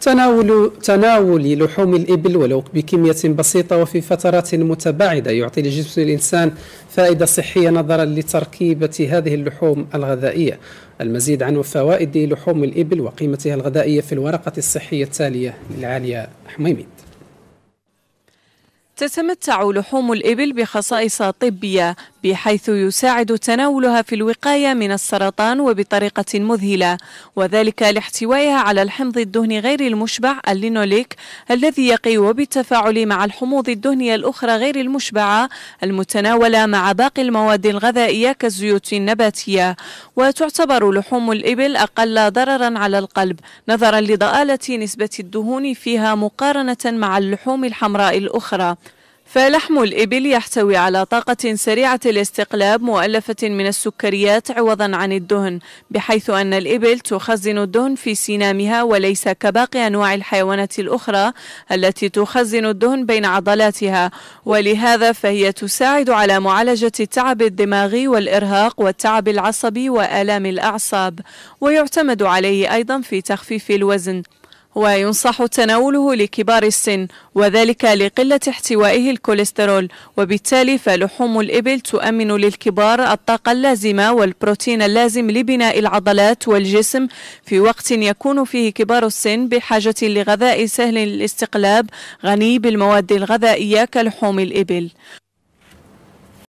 تناول تناول لحوم الإبل ولو بكمية بسيطة وفي فترات متباعدة يعطي لجسم الإنسان فائدة صحية نظرا لتركيبة هذه اللحوم الغذائية المزيد عن فوائد لحوم الإبل وقيمتها الغذائية في الورقة الصحية التالية للعالية حميميد تتمتع لحوم الإبل بخصائص طبية بحيث يساعد تناولها في الوقاية من السرطان وبطريقة مذهلة وذلك لاحتوائها على الحمض الدهني غير المشبع اللينوليك الذي يقي وبالتفاعل مع الحموض الدهنية الأخرى غير المشبعة المتناولة مع باقي المواد الغذائية كالزيوت النباتية وتعتبر لحوم الإبل أقل ضررا على القلب نظرا لضآلة نسبة الدهون فيها مقارنة مع اللحوم الحمراء الأخرى فلحم الإبل يحتوي على طاقة سريعة الاستقلاب مؤلفة من السكريات عوضا عن الدهن بحيث أن الإبل تخزن الدهن في سنامها وليس كباقي أنواع الحيوانات الأخرى التي تخزن الدهن بين عضلاتها ولهذا فهي تساعد على معالجة التعب الدماغي والإرهاق والتعب العصبي وآلام الأعصاب ويعتمد عليه أيضا في تخفيف الوزن وينصح تناوله لكبار السن وذلك لقلة احتوائه الكوليسترول وبالتالي فلحوم الإبل تؤمن للكبار الطاقة اللازمة والبروتين اللازم لبناء العضلات والجسم في وقت يكون فيه كبار السن بحاجة لغذاء سهل الاستقلاب غني بالمواد الغذائية كلحوم الإبل